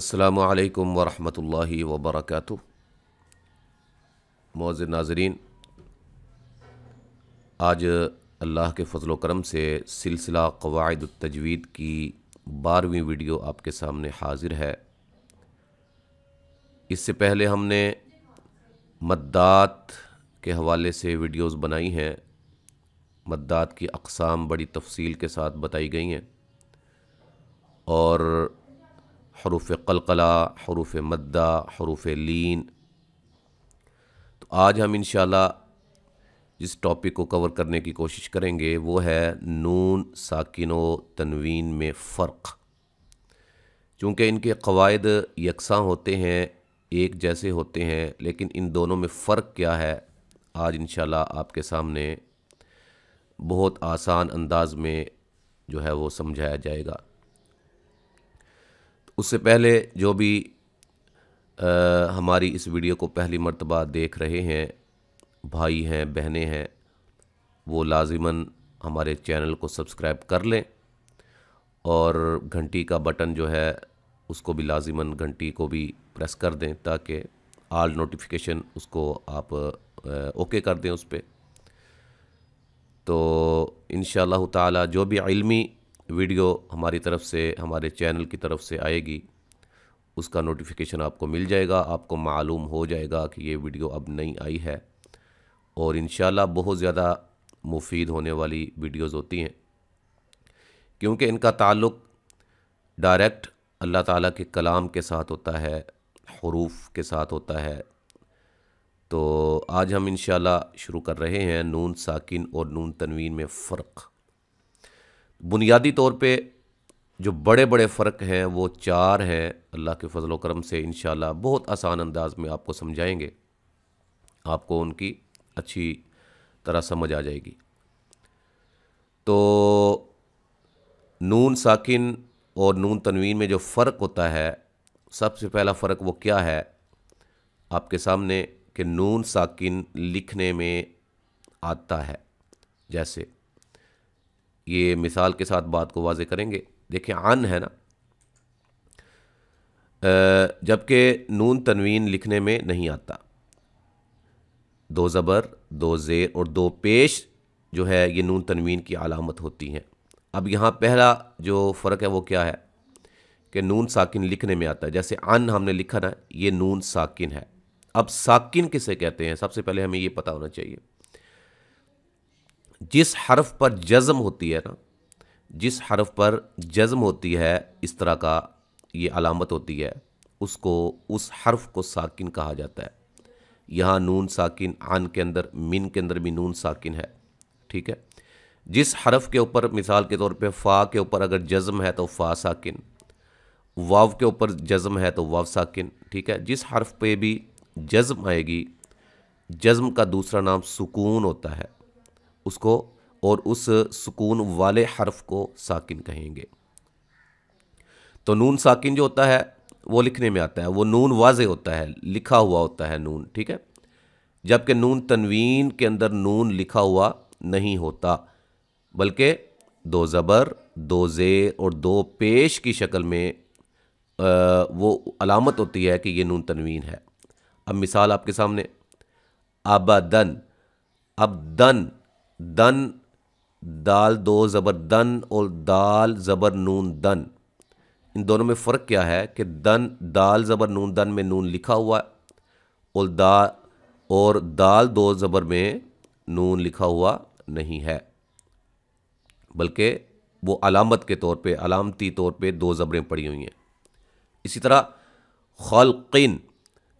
असलकम वरहमल वबरक मोज़ नाजरीन आज अल्लाह के फ़जल करम से सिलसिला कवायद तजवीद की बारहवीं वीडियो आपके सामने हाजिर है इससे पहले हमने मद्दात के हवाले से वीडियोस बनाई हैं मद्दात की अकसाम बड़ी तफसील के साथ बताई गई हैं और हरूफ कलकला हरूफ मद्दा हरूफ लीन तो आज हम इन जिस टॉपिक को कवर करने की कोशिश करेंगे वो है नून साकिन तनवीन में फ़र्क चूँकि इनके कवायद यकसा होते हैं एक जैसे होते हैं लेकिन इन दोनों में फ़र्क क्या है आज इन आपके सामने बहुत आसान अंदाज में जो है वो समझाया जाएगा उससे पहले जो भी आ, हमारी इस वीडियो को पहली मरतबा देख रहे हैं भाई हैं बहनें हैं वो लाजिमन हमारे चैनल को सब्सक्राइब कर लें और घंटी का बटन जो है उसको भी लाजिमन घंटी को भी प्रेस कर दें ताकि आल नोटिफिकेशन उसको आप ओके कर दें उस पर तो इन ताला जो भी इलमी वीडियो हमारी तरफ से हमारे चैनल की तरफ से आएगी उसका नोटिफिकेशन आपको मिल जाएगा आपको मालूम हो जाएगा कि ये वीडियो अब नई आई है और इन बहुत ज़्यादा मुफीद होने वाली वीडियोज़ होती हैं क्योंकि इनका ताल्लुक डायरेक्ट अल्लाह ताला के कलाम के साथ होता है हरूफ के साथ होता है तो आज हम इन शुरू कर रहे हैं नून साकिन और नून तनवीन में फ़र्क़ बुनियादी तौर पे जो बड़े बड़े फ़र्क हैं वो चार हैं अल्लाह के फजल करम से इन बहुत आसान अंदाज में आपको समझाएंगे आपको उनकी अच्छी तरह समझ आ जाएगी तो नून साकिन और नून तनवीन में जो फ़र्क होता है सबसे पहला फ़र्क वो क्या है आपके सामने कि नून साकिन लिखने में आता है जैसे ये मिसाल के साथ बात को वाजे करेंगे देखें आन है ना जबकि नून तनवीन लिखने में नहीं आता दो ज़बर दो ज़ेर और दो पेश जो है ये नून तनवीन की अलामत होती हैं अब यहाँ पहला जो फ़र्क है वो क्या है कि नून साकिन लिखने में आता है जैसे अन हमने लिखा ना ये नून साकिन है अब साकिन किसे कहते हैं सबसे पहले हमें ये पता होना चाहिए जिस हरफ़ पर जज़म होती है ना जिस हरफ़ पर जज़म होती है इस तरह का ये अलामत होती है उसको उस हरफ को साकिन कहा जाता है यहाँ नून साकिन आन के अंदर मिन के अंदर भी नून साकिन है ठीक है जिस हरफ के ऊपर मिसाल के तौर पे फ़ा के ऊपर अगर जज़म है तो फ़ा साकिन वाव के ऊपर जज़म है तो वाव साकिन ठीक है जिस हरफ पे भी जज़म आएगी जज़म का दूसरा नाम सुकून होता है उसको और उस सुकून वाले हर्फ को साकिन कहेंगे तो नून साकिन जो होता है वो लिखने में आता है वो नून वाज होता है लिखा हुआ होता है नून ठीक है जबकि नून तनवीन के अंदर नून लिखा हुआ नहीं होता बल्कि दो ज़बर दो ज़ेर और दो पेश की शक्ल में आ, वो अलामत होती है कि ये नून तनवीन है अब मिसाल आपके सामने दन अब दन दन दाल दो ज़बर दन और दाल ज़बर नून दन इन दोनों में फ़र्क क्या है कि दन दाल ज़बर नून दन में नून लिखा हुआ है और दा और दाल दो ज़बर में नून लिखा हुआ नहीं है बल्कि वो अलामत के तौर पे अलामती तौर पे दो ज़बरें पड़ी हुई हैं इसी तरह खलकिन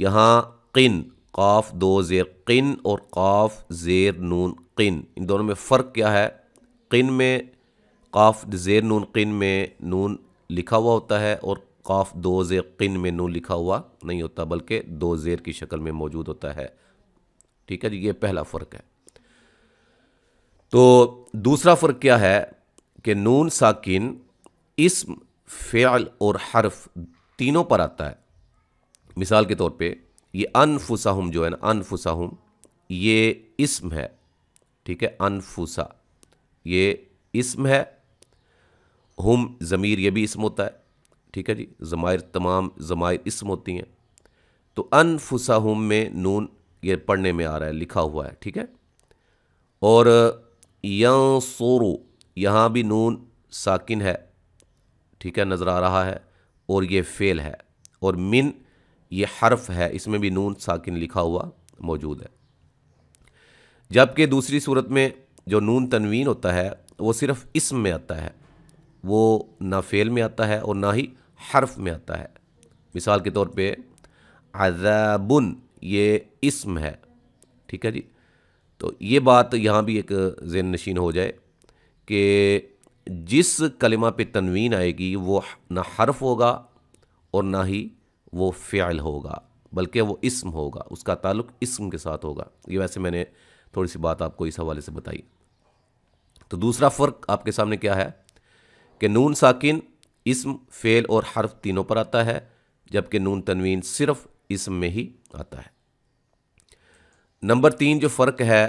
यहाँ किन काफ दो ज़ेर किन और काफ ज़ेर नून क़िन इन दोनों में फ़र्क क्या है क़िन में काफ जेर नून क़िन में नून लिखा हुआ होता है और काफ दो जेर क़िन में नून लिखा हुआ नहीं होता बल्कि दो जेर की शक्ल में मौजूद होता है ठीक है जी ये पहला फ़र्क है तो दूसरा फ़र्क क्या है कि नून साकिन इसम फ़ेल और हर्फ तीनों पर आता है मिसाल के तौर पे ये अनफुसाहम जो है ना अनफुसाहम ये इसम है ठीक है अनफुसा ये इसम है हम ज़मीर ये भी इसम होता है ठीक है जी ज़मायर तमाम ज़मायर इसम होती हैं तो फुसा हम में नून ये पढ़ने में आ रहा है लिखा हुआ है ठीक है और यसोरो यहाँ भी नून साकिन है ठीक है नज़र आ रहा है और ये फ़ेल है और मिन ये हर्फ है इसमें भी नून साकिन लिखा हुआ मौजूद है जबकि दूसरी सूरत में जो नून तनवीन होता है वो सिर्फ इसम में आता है वो ना फेल में आता है और ना ही हर्फ में आता है मिसाल के तौर पे अजाबन ये इसम है ठीक है जी तो ये बात यहाँ भी एक जेन नशीन हो जाए कि जिस कलमा पे तनवीन आएगी वो ना हर्फ होगा और ना ही वो फ़्याल होगा बल्कि वो इसम होगा उसका ताल्लुक इसम के साथ होगा ये वैसे मैंने थोड़ी सी बात आपको इस हवाले से बताई तो दूसरा फ़र्क आपके सामने क्या है कि नून साकिन इसम फेल और हर्फ तीनों पर आता है जबकि नून तनवीन सिर्फ इसम में ही आता है नंबर तीन जो फ़र्क है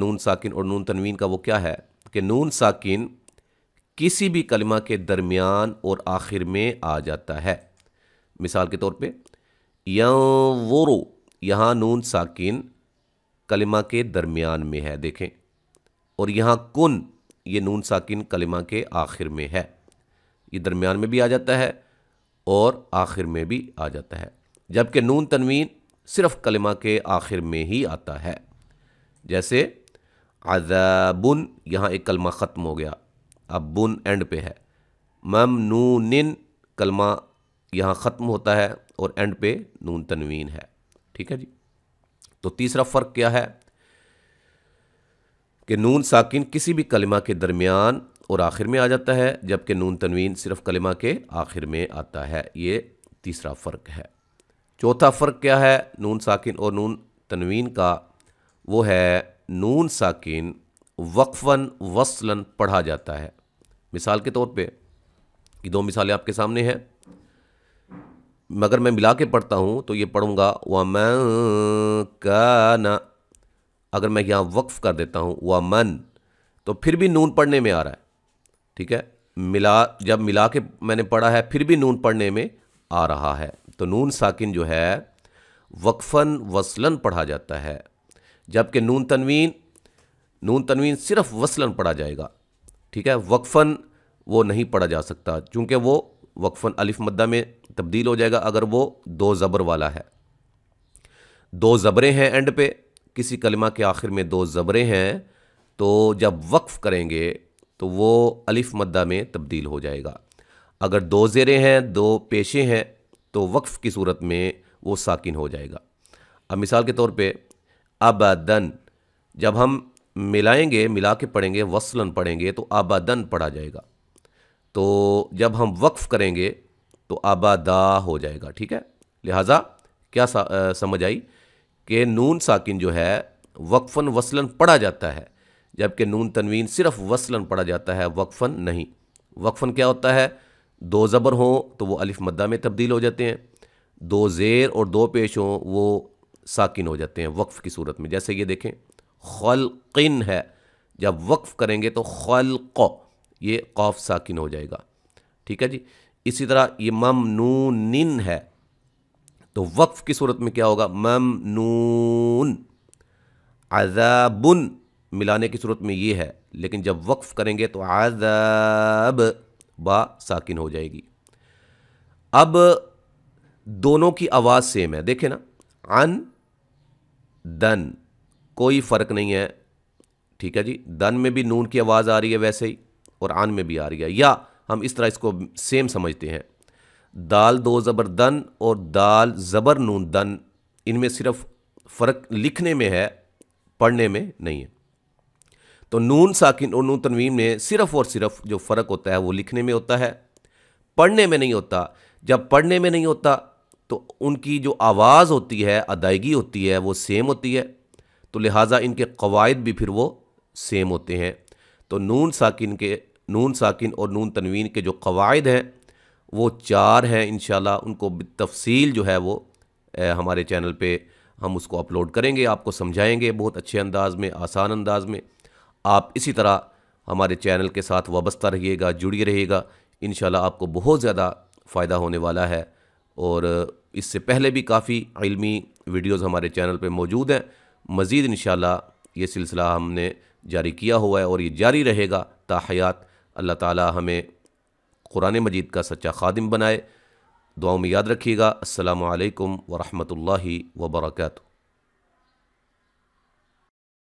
नून साकिन और नून तनवीन का वो क्या है कि नून साकिन किसी भी कलमा के दरमियान और आखिर में आ जाता है मिसाल के तौर पे यहाँ नून साकिन कलिमा के दरमियान में है देखें और यहाँ कुन ये नून साकिन कलिमा के आखिर में है ये दरमियान में भी आ जाता है और आखिर में भी आ जाता है जबकि नून तनवीन सिर्फ कलिमा के आखिर में ही आता है जैसे अजबुन यहाँ एक कलमा ख़त्म हो गया अब बुन एंड पे है मम निन कलमा यहाँ ख़त्म होता है और एंड पे नून तनवीन है ठीक है जी तो तीसरा फ़र्क क्या है कि नून साकिन किसी भी कलिमा के दरमियान और आखिर में आ जाता है जबकि नून तनवीन सिर्फ कलिमा के आखिर में आता है ये तीसरा फ़र्क है चौथा फ़र्क क्या है नून साकिन और नून तनवीन का वो है नून साकिन वक्फन वसलन पढ़ा जाता है मिसाल के तौर पे ये दो मिसालें आपके सामने हैं मगर मैं मिला के पढ़ता हूँ तो ये पढ़ूँगा का न अगर मैं यहाँ वक्फ़ कर देता हूँ वमन तो फिर भी नून पढ़ने में आ रहा है ठीक है मिला जब मिला के मैंने पढ़ा है फिर भी नून पढ़ने में आ रहा है तो नून साकिन जो है वक्फ़न वसलन पढ़ा जाता है जबकि नून तनवीन नून तनवीन सिर्फ वसलन पढ़ा जाएगा ठीक है वक्फ़न वो नहीं पढ़ा जा सकता क्योंकि वो वक्फ़न अलिफ मद्दा में तब्दील हो जाएगा अगर वो दो ज़बर वाला है दो ज़बरें हैं एंड पे किसी कलमा के आखिर में दो ज़बरें हैं तो जब वक्फ़ करेंगे तो वो अलिफ मद्दा में तब्दील हो जाएगा अगर दो ज़ेरें हैं दो पेशे हैं तो वक्फ़ की सूरत में वो साकिन हो जाएगा अब मिसाल के तौर पे अबदन जब हम मिलाएंगे मिला के पढ़ेंगे वसलन पढ़ेंगे तो आबादन पढ़ा जाएगा तो जब हम वक्फ़ करेंगे तो आबादा हो जाएगा ठीक है लिहाजा क्या सा, आ, समझ आई कि नून साकिन जो है वक्फन वसलन पढ़ा जाता है जबकि नून तनवीन सिर्फ वसलन पढ़ा जाता है वक्फन नहीं वक्फन क्या होता है दो ज़बर हों तो वो अलिफ मद्दा में तब्दील हो जाते हैं दो ज़ेर और दो पेश हों वो साकिन हो जाते हैं वक्फ़ की सूरत में जैसे ये देखें खलकिन है जब वक्फ़ करेंगे तो खलक ये कौफ साकिन हो जाएगा ठीक है जी इसी तरह ये मम नून निन है तो वक्फ की सूरत में क्या होगा मम नून अजाबुन मिलाने की सूरत में ये है लेकिन जब वक्फ करेंगे तो आजब बा साकिन हो जाएगी अब दोनों की आवाज़ सेम है देखे ना अन दन कोई फ़र्क नहीं है ठीक है जी दन में भी नून की आवाज़ आ रही है वैसे ही और आन में भी आ रही है या हम इस तरह इसको सेम समझते हैं दाल दो ज़बर दन और दाल ज़बर नून दन इनमें सिर्फ फ़र्क लिखने में है पढ़ने में नहीं है तो नून साकिन और नून तनवीन में सिर्फ और सिर्फ जो फ़र्क होता है वो लिखने में होता है पढ़ने में नहीं होता जब पढ़ने में नहीं होता तो उनकी जो आवाज़ होती है अदायगी होती है वो सेम होती है तो लिहाजा इनके कवायद भी फिर वो सेम होते हैं तो नून साकिन के नून साकिन और नून तनवीन के जो कवायद हैं वो चार हैं इन उनको तफसील जो है वो हमारे चैनल पर हम उसको अपलोड करेंगे आपको समझाएंगे बहुत अच्छे अंदाज में आसान अंदाज में आप इसी तरह हमारे चैनल के साथ वाबस्ता रहिएगा जुड़िए रहिएगा इन आपको बहुत ज़्यादा फ़ायदा होने वाला है और इससे पहले भी काफ़ी इलमी वीडियोज़ हमारे चैनल पर मौजूद हैं मज़ीद इन ये सिलसिला हमने जारी किया हुआ है और ये जारी रहेगा ताहयात अल्लाह ताला हमें कुरान मजीद का सच्चा खादिम बनाए दुआओं में याद रखिएगा असलकम वरहमल वर्का